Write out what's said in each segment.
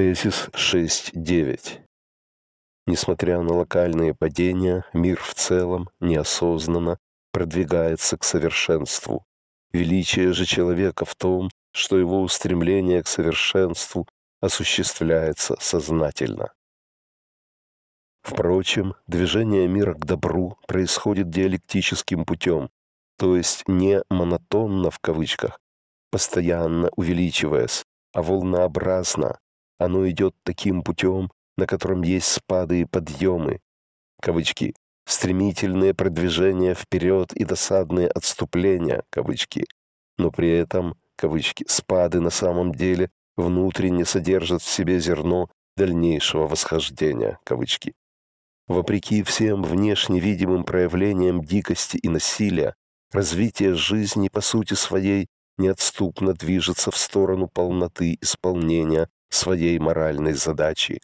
Тезис 6.9. Несмотря на локальные падения, мир в целом неосознанно продвигается к совершенству. Величие же человека в том, что его устремление к совершенству осуществляется сознательно. Впрочем, движение мира к добру происходит диалектическим путем, то есть не монотонно в кавычках, постоянно увеличиваясь, а волнообразно, оно идет таким путем, на котором есть спады и подъемы. Кавычки. Стремительное продвижение вперед и досадные отступления. Кавычки. Но при этом, кавычки, спады на самом деле внутренне содержат в себе зерно дальнейшего восхождения. Кавычки. Вопреки всем внешне видимым проявлениям дикости и насилия, развитие жизни по сути своей неотступно движется в сторону полноты исполнения своей моральной задачи.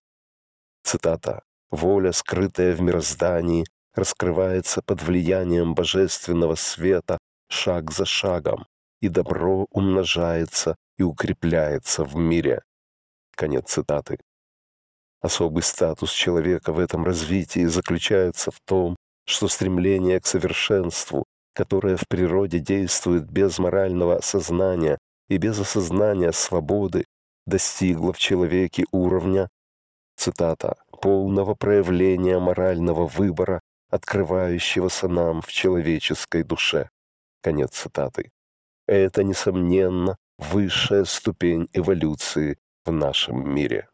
Цитата. «Воля, скрытая в мироздании, раскрывается под влиянием божественного света шаг за шагом, и добро умножается и укрепляется в мире». Конец цитаты. Особый статус человека в этом развитии заключается в том, что стремление к совершенству, которое в природе действует без морального осознания и без осознания свободы, достигла в человеке уровня, цитата, «полного проявления морального выбора, открывающегося нам в человеческой душе». Конец цитаты. Это, несомненно, высшая ступень эволюции в нашем мире.